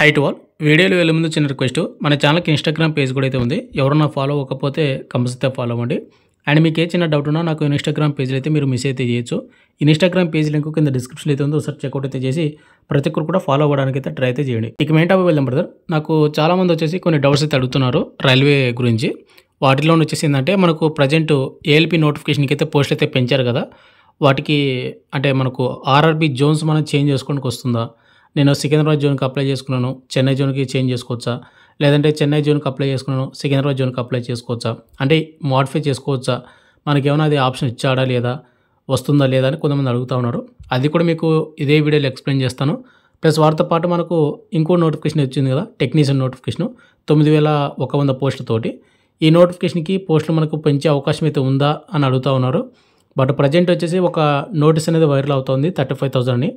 high to all వీడియోలు వెళ్ళే ముందు చిన్న రిక్వెస్ట్ మన ఛానల్కి ఇన్స్టాగ్రామ్ పేజ్ కూడా అయితే ఉంది ఎవరన్నా ఫాలో అవ్వకపోతే కంపల్సరీ ఫాలో అవ్వండి అండ్ మీకు ఏ చిన్న డౌట్ ఉన్నా నాకు ఇన్స్టాగ్రామ్ పేజ్లో అయితే మీరు మిస్ అయితే చేయొచ్చు ఇన్స్టాగ్రామ్ పేజ్ లింక్ కింద డిస్క్రిప్షన్ అయితే ఉందో ఒకసారి చెక్అౌట్ అయితే చేసి ప్రతి ఒక్కరు కూడా ఫాలో అవ్వడానికి అయితే ట్రై అయితే చేయండి ఇక మెయిన్ టాపిక్ వెళ్దాం బ్రదర్ నాకు చాలామంది వచ్చేసి కొన్ని డౌట్స్ అయితే అడుగుతున్నారు రైల్వే గురించి వాటిలో వచ్చేసి ఏంటంటే మనకు ప్రజెంట్ ఏఎల్పి నోటిఫికేషన్కి అయితే పోస్ట్ అయితే పెంచారు కదా వాటికి అంటే మనకు ఆర్ఆర్బి జోన్స్ మనం చేంజ్ చేసుకోవడానికి వస్తుందా నేను సికింద్రాబాద్ జోన్కి అప్లై చేసుకున్నాను చెన్నై జోన్కి చేంజ్ చేసుకోవచ్చా లేదంటే చెన్నై జోన్కి అప్లై చేసుకున్నాను సికింద్రాబాద్ జోన్కి అప్లై చేసుకోవచ్చా అంటే మోడిఫై చేసుకోవచ్చా మనకేమైనా అది ఆప్షన్ ఇచ్చాడా లేదా వస్తుందా లేదా అని కొంతమంది అడుగుతూ ఉన్నారు అది కూడా మీకు ఇదే వీడియోలో ఎక్స్ప్లెయిన్ చేస్తాను ప్లస్ వారితో పాటు మనకు ఇంకో నోటిఫికేషన్ వచ్చింది కదా టెక్నీషియన్ నోటిఫికేషన్ తొమ్మిది వేల ఒక వంద పోస్టులతోటి ఈ నోటిఫికేషన్కి పోస్టులు మనకు పెంచే అవకాశం అయితే ఉందా అని అడుగుతూ ఉన్నారు బట్ ప్రజెంట్ వచ్చేసి ఒక నోటీస్ అనేది వైరల్ అవుతుంది థర్టీ ఫైవ్ థౌజండ్ అని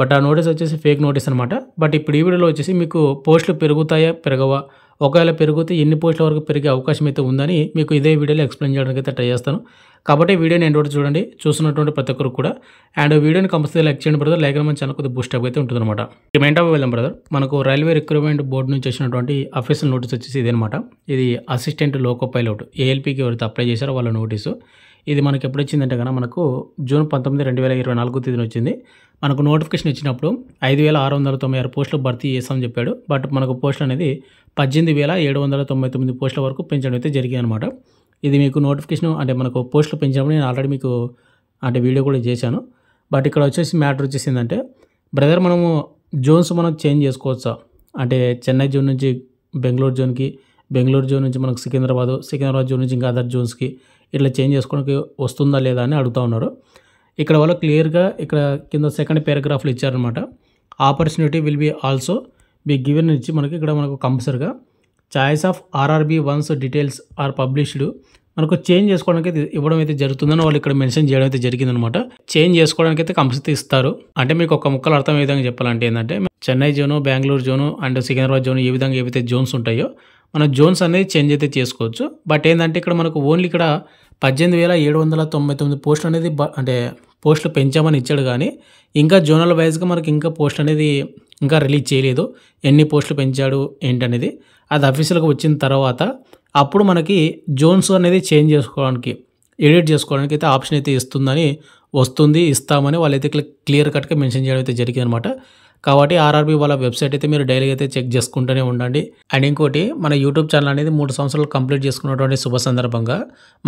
బట్ ఆ నోటీస్ వచ్చేసి ఫేక్ నోటీస్ అనమాట బట్ ఇప్పుడు ఈ వీడియోలో వచ్చేసి మీకు పోస్టులు పెరుగుతాయా పెరగవా ఒకవేళ పెరిగితే ఎన్ని పోస్టుల వరకు పెరిగే అవకాశం అయితే ఉందని మీకు ఇదే వీడియోలో ఎక్స్ప్లెయిన్ చేయడానికి అయితే ట్రై చేస్తాను కాబట్టి వీడియోని ఎండ్ చూడండి చూస్తున్నటువంటి ప్రతి ఒక్కరు కూడా అండ్ వీడియోని కంపల్సరీ లైక్ చేయండి బ్రదర్ లైక్ మన ఛానల్ కొద్దిగా బూస్ట్ అప్ అయితే ఉంటుంది రిమైండ్ అప్ వెళ్ళాం బ్రదర్ మనకు రైల్వే రిక్రూట్మెంట్ బోర్డు నుంచి వచ్చినటువంటి అఫీషియల్ నోటీస్ వచ్చేసి అనమాట ఇది అసిస్టెంట్ లోకో పైలట్ ఏఎల్పీకి ఎవరైతే అప్లై చేశారో వాళ్ళ నోటీసు ఇది మనకి ఎప్పుడు వచ్చిందంటే కనుక మనకు జూన్ పంతొమ్మిది రెండు వేల ఇరవై నాలుగో తేదీన వచ్చింది మనకు నోటిఫికేషన్ ఇచ్చినప్పుడు ఐదు వేల ఆరు వందల తొంభై ఆరు పోస్టులు భర్తీ చేస్తామని చెప్పాడు బట్ మనకు పోస్టులు అనేది పద్దెనిమిది వేల ఏడు వందల తొంభై తొమ్మిది పోస్టుల వరకు పెంచడం అయితే జరిగింది అనమాట ఇది మీకు నోటిఫికేషన్ అంటే మనకు పోస్టులు పెంచినప్పుడు నేను ఆల్రెడీ మీకు అంటే వీడియో కూడా చేశాను బట్ ఇక్కడ వచ్చేసి మ్యాటర్ వచ్చేసి ఏంటంటే బ్రదర్ మనము జోన్స్ మనం చేంజ్ చేసుకోవచ్చా అంటే చెన్నై జోన్ నుంచి బెంగళూరు జోన్కి బెంగళూరు జోన్ నుంచి మనకు సికింద్రాబాద్ సికింద్రాబాద్ జోన్ నుంచి ఇంకా అదర్ జోన్స్కి ఇట్లా చేంజ్ చేసుకోవడానికి వస్తుందా లేదా అని అడుగుతూ ఉన్నారు ఇక్కడ వాళ్ళు క్లియర్గా ఇక్కడ కింద సెకండ్ పారాగ్రాఫ్లు ఇచ్చారనమాట opportunity will be also be given ఇచ్చి మనకి ఇక్కడ మనకు కంపల్సరిగా choice of RRB once details are published మనకు చేంజ్ చేసుకోవడానికి అయితే ఇవ్వడం అయితే జరుగుతుందని వాళ్ళు ఇక్కడ మెన్షన్ చేయడం అయితే జరిగిందనమాట చేంజ్ చేసుకోవడానికి అయితే కంపల్సరీ ఇస్తారు అంటే మీకు ఒక ముక్కలు అర్థమయ్యే విధంగా చెప్పాలంటే ఏంటంటే Chennai zone Bengaluru zone and Secunderabad zone ఏ విధంగా ఏవైతే జోన్స్ ఉంటాయో మన జోన్స్ అనేది చేంజ్ అయితే చేసుకోవచ్చు బట్ ఏంటంటే ఇక్కడ మనకు ఓన్లీ ఇక్కడ పద్దెనిమిది వేల ఏడు వందల తొంభై తొమ్మిది పోస్టులు అనేది అంటే పోస్టులు పెంచామని ఇచ్చాడు కానీ ఇంకా జోనల్ వైజ్గా మనకి ఇంకా పోస్ట్ అనేది ఇంకా రిలీజ్ చేయలేదు ఎన్ని పోస్టులు పెంచాడు ఏంటనేది అది అఫీషియల్గా వచ్చిన తర్వాత అప్పుడు మనకి జోన్స్ అనేది చేంజ్ చేసుకోవడానికి ఎడిట్ చేసుకోవడానికి అయితే ఆప్షన్ అయితే ఇస్తుందని వస్తుంది ఇస్తామని వాళ్ళైతే క్లియర్ కట్గా మెన్షన్ చేయడం అయితే జరిగిందనమాట కాబట్టి ఆర్ఆర్బీ వాళ్ళ వెబ్సైట్ అయితే మీరు డైలీ అయితే చెక్ చేసుకుంటూనే ఉండండి అండ్ ఇంకోటి మన యూట్యూబ్ ఛానల్ అనేది మూడు సంవత్సరాలు కంప్లీట్ చేసుకున్నటువంటి శుభ సందర్భంగా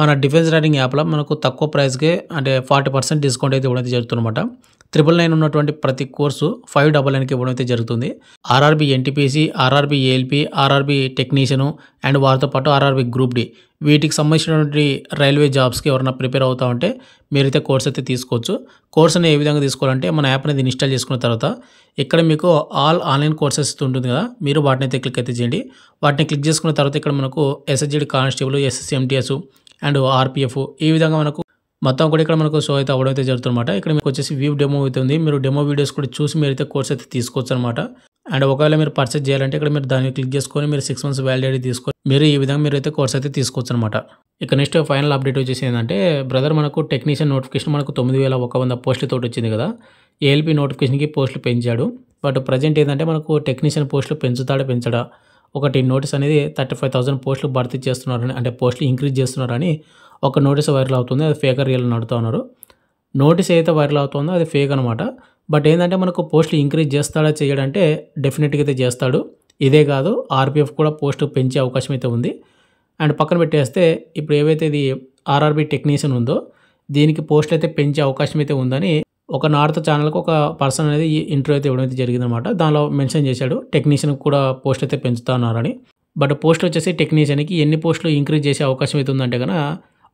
మన డిఫెన్స్ రైటింగ్ యాప్లో మనకు తక్కువ ప్రైస్కే అంటే ఫార్టీ పర్సెంట్ డిస్కౌంట్ అయితే ఇవ్వడం జరుగుతుందన్నమాట ట్రిపుల్ నైన్ ఉన్నటువంటి ప్రతి కోర్సు ఫైవ్ డబల్ నైన్కి ఇవ్వడం అయితే జరుగుతుంది RRB NTPC RRB ALP RRB technician and వారితో పాటు ఆర్ఆర్బి గ్రూప్ డి వీటికి సంబంధించినటువంటి రైల్వే జాబ్స్కి ఎవరైనా ప్రిపేర్ అవుతా ఉంటే మీరైతే కోర్స్ అయితే తీసుకోవచ్చు కోర్స్ అనేది ఏ విధంగా తీసుకోవాలంటే మన యాప్ అనేది ఇన్స్టాల్ చేసుకున్న తర్వాత ఇక్కడ మీకు ఆల్ ఆన్లైన్ కోర్సెస్ ఉంటుంది కదా మీరు వాటిని అయితే క్లిక్ అయితే చేయండి వాటిని క్లిక్ చేసుకున్న తర్వాత ఇక్కడ మనకు SSGD constable SSC MTS and RPF ఈ విధంగా మనకు మొత్తం కూడా ఇక్కడ మనకు షో అయితే అవ్వడం అయితే అనమాట ఇక్కడ మీకు వచ్చేసి వ్యూ డెమో అవుతుంది మీరు డెమో వీడియోస్ కూడా చూసి మీరైతే కోర్స్ అయితే తీసుకోవచ్చు అనమాట అండ్ ఒకవేళ మీరు పర్చేస్ చేయాలంటే ఇక్కడ మీరు దాన్ని క్లిక్ చేసుకొని మీరు సిక్స్ మంత్స్ వ్యాలిడిటీ తీసుకొని మీరు ఈ విధంగా మీరు అయితే కోర్స్ అయితే తీసుకోవచ్చు అనమాట ఇక నెక్స్ట్ ఫైనల్ అప్డేట్ వచ్చేసి ఏంటంటే బ్రదర్ మనకు టెక్నీషియన్ నోటిఫికేషన్ మనకు తొమ్మిది వేల ఒక వంద పోస్టులతోటి వచ్చింది కదా ఏఎల్పి నోటిఫికేషన్కి పోస్టులు పెంచాడు బట్ ప్రజెంట్ ఏంటంటే మనకు టెక్నీషియన్ పోస్టులు పెంచుతాడా పెంచడా ఒకటి నోటీస్ అనేది థర్టీ ఫైవ్ థౌసండ్ పోస్టులు భర్తీ చేస్తున్నారని అంటే పోస్టులు ఇంక్రీజ్ చేస్తున్నారని ఒక నోటీస్ వైరల్ అవుతుంది అది ఫేకర్ రియల్ నడుతున్నారు నోటీస్ ఏదైతే వైరల్ అవుతుందో అది ఫేక్ అనమాట బట్ ఏంటంటే మనకు పోస్టులు ఇంక్రీజ్ చేస్తాడా చేయడంటే డెఫినెట్గా అయితే చేస్తాడు ఇదే కాదు ఆర్పిఎఫ్ కూడా పోస్టు పెంచే అవకాశం అయితే ఉంది అండ్ పక్కన పెట్టేస్తే ఇప్పుడు ఏవైతే ఇది ఆర్ఆర్బి టెక్నీషియన్ ఉందో దీనికి పోస్టులు అయితే పెంచే అవకాశం అయితే ఉందని ఒక నార్త్ ఛానల్కి ఒక పర్సన్ అనేది ఇంటర్వ్యూ అయితే ఇవ్వడం అయితే జరిగిందనమాట దానిలో మెన్షన్ చేశాడు టెక్నీషియన్ కూడా పోస్ట్ అయితే పెంచుతున్నారని బట్ పోస్ట్ వచ్చేసి టెక్నీషియన్కి ఎన్ని పోస్టులు ఇంక్రీజ్ చేసే అవకాశం అయితే ఉందంటే కనుక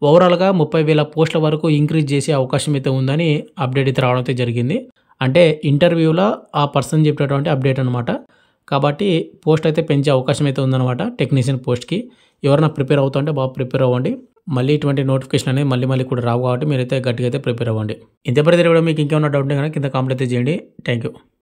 ఓవరాల్గా ముప్పై వేల పోస్టుల వరకు ఇంక్రీజ్ చేసే అవకాశం అయితే ఉందని అప్డేట్ అయితే రావడం అయితే జరిగింది అంటే ఇంటర్వ్యూలో ఆ పర్సన్ చెప్పేటువంటి అప్డేట్ అనమాట కాబట్టి పోస్ట్ అయితే పెంచే అవకాశం అయితే ఉందన్నమాట టెక్నీషియన్ పోస్ట్కి ఎవరైనా ప్రిపేర్ అవుతుంటే బాగా ప్రిపేర్ అవ్వండి మళ్ళీ ఇటువంటి నోటిఫికేషన్ అనేది మళ్ళీ మళ్ళీ కూడా రావు కాబట్టి మీరైతే గట్టిగా అయితే ప్రిపేర్ అవ్వండి ఇంత పరిధి కూడా మీకు ఇంకేమైనా డౌట్ ఉంటే కనుక కింద కాంప్లీట్ చేయండి థ్యాంక్ యూ